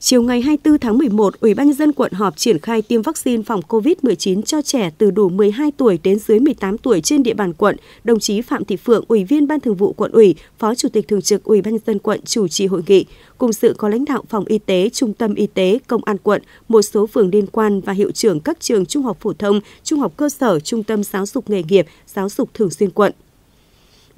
Chiều ngày 24 tháng 11, Ủy ban nhân dân quận họp triển khai tiêm vaccine phòng COVID-19 cho trẻ từ đủ 12 tuổi đến dưới 18 tuổi trên địa bàn quận. Đồng chí Phạm Thị Phượng, Ủy viên Ban Thường vụ quận ủy, Phó Chủ tịch Thường trực Ủy ban nhân dân quận chủ trì hội nghị. Cùng sự có lãnh đạo phòng y tế, trung tâm y tế, công an quận, một số phường liên quan và hiệu trưởng các trường trung học phổ thông, trung học cơ sở, trung tâm giáo dục nghề nghiệp, giáo dục thường xuyên quận.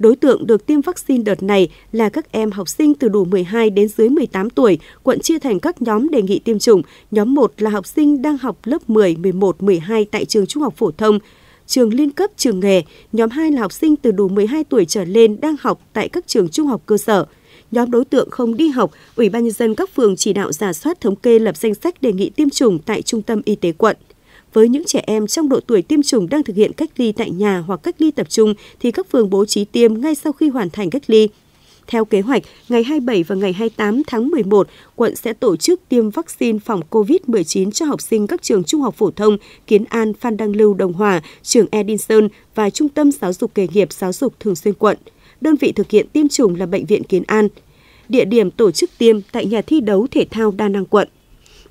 Đối tượng được tiêm vaccine đợt này là các em học sinh từ đủ 12 đến dưới 18 tuổi, quận chia thành các nhóm đề nghị tiêm chủng. Nhóm 1 là học sinh đang học lớp 10, 11, 12 tại trường trung học phổ thông, trường liên cấp, trường nghề. Nhóm 2 là học sinh từ đủ 12 tuổi trở lên đang học tại các trường trung học cơ sở nhóm đối tượng không đi học, Ủy ban nhân dân các phường chỉ đạo giả soát thống kê lập danh sách đề nghị tiêm chủng tại trung tâm y tế quận. Với những trẻ em trong độ tuổi tiêm chủng đang thực hiện cách ly tại nhà hoặc cách ly tập trung thì các phường bố trí tiêm ngay sau khi hoàn thành cách ly. Theo kế hoạch, ngày 27 và ngày 28 tháng 11, quận sẽ tổ chức tiêm vaccine phòng COVID-19 cho học sinh các trường trung học phổ thông Kiến An, Phan Đăng Lưu, Đồng Hòa, trường Edinson và Trung tâm Giáo dục Nghề nghiệp Giáo dục Thường xuyên quận. Đơn vị thực hiện tiêm chủng là Bệnh viện Kiến An. Địa điểm tổ chức tiêm tại nhà thi đấu thể thao đa năng quận.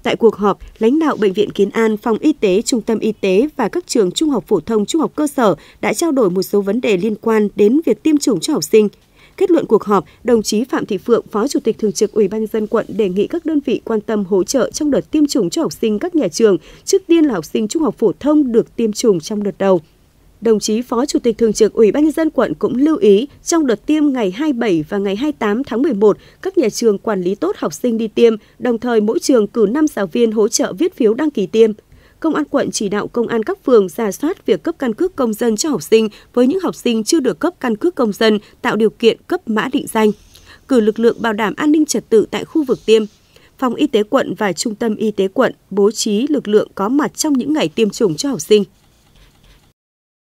Tại cuộc họp, lãnh đạo Bệnh viện Kiến An, Phòng Y tế, Trung tâm Y tế và các trường trung học phổ thông, trung học cơ sở đã trao đổi một số vấn đề liên quan đến việc tiêm chủng cho học sinh. Kết luận cuộc họp, đồng chí Phạm Thị Phượng, Phó Chủ tịch Thường trực Ủy ban dân quận đề nghị các đơn vị quan tâm hỗ trợ trong đợt tiêm chủng cho học sinh các nhà trường, trước tiên là học sinh trung học phổ thông được tiêm chủng trong đợt đầu đồng chí Phó Chủ tịch Thường trực Ủy ban Nhân dân quận cũng lưu ý trong đợt tiêm ngày 27 và ngày 28 tháng 11, các nhà trường quản lý tốt học sinh đi tiêm, đồng thời mỗi trường cử 5 giáo viên hỗ trợ viết phiếu đăng ký tiêm. Công an quận chỉ đạo công an các phường giả soát việc cấp căn cước công dân cho học sinh với những học sinh chưa được cấp căn cước công dân, tạo điều kiện cấp mã định danh. Cử lực lượng bảo đảm an ninh trật tự tại khu vực tiêm, phòng y tế quận và trung tâm y tế quận bố trí lực lượng có mặt trong những ngày tiêm chủng cho học sinh.